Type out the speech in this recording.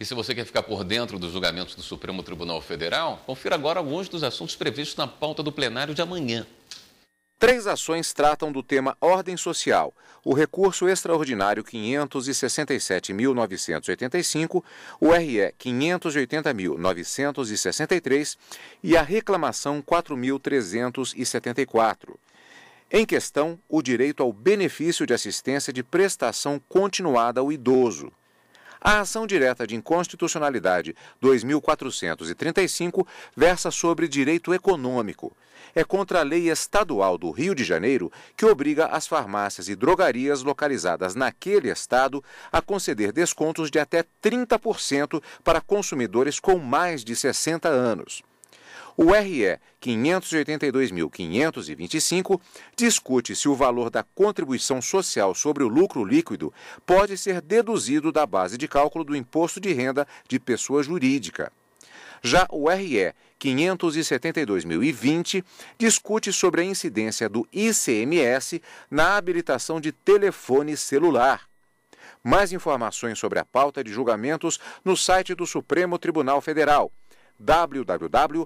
E se você quer ficar por dentro dos julgamentos do Supremo Tribunal Federal, confira agora alguns dos assuntos previstos na pauta do plenário de amanhã. Três ações tratam do tema ordem social. O recurso extraordinário 567.985, o RE 580.963 e a reclamação 4.374. Em questão, o direito ao benefício de assistência de prestação continuada ao idoso. A ação direta de inconstitucionalidade 2435 versa sobre direito econômico. É contra a lei estadual do Rio de Janeiro que obriga as farmácias e drogarias localizadas naquele estado a conceder descontos de até 30% para consumidores com mais de 60 anos. O RE 582.525 discute se o valor da contribuição social sobre o lucro líquido pode ser deduzido da base de cálculo do imposto de renda de pessoa jurídica. Já o RE 572.020 discute sobre a incidência do ICMS na habilitação de telefone celular. Mais informações sobre a pauta de julgamentos no site do Supremo Tribunal Federal www.stf.jus.br.